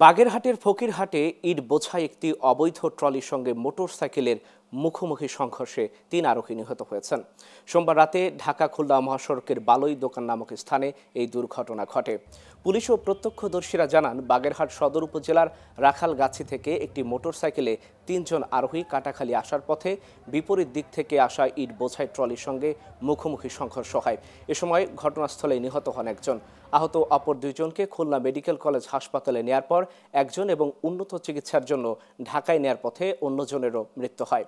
বাগেরহাটের ফকিরহাটে ইট বোঝাই একটি অবৈধ ট্রলির সঙ্গে মোটরসাইকেলের মুখোমুখি সংঘর্ষে তিন আরোহী নিহত হয়েছেন সোমবার রাতে ঢাকা খুলনা মহাসড়কের বালই দোকান নামক স্থানে এই দুর্ঘটনা ঘটে পুলিশ ও প্রত্যক্ষদর্শীরা জানান বাগেরহাট সদর উপজেলার রাখালগাছি থেকে একটি মোটরসাইকেলে তিনজন আরোহী কাটাখালী আসার পথে বিপরীত দিক থেকে আসা ইট বোঝাই ট্রলির সঙ্গে মুখোমুখি সংঘর্ষ হয় এ সময় ঘটনাস্থলে নিহত হন একজন আহত অপর দুইজনকে খুলনা মেডিকেল কলেজ হাসপাতালে নেয়ার পর একজন এবং উন্নত চিকিৎসার জন্য ঢাকায় নেয়ার পথে অন্যজনেরও মৃত্যু হয়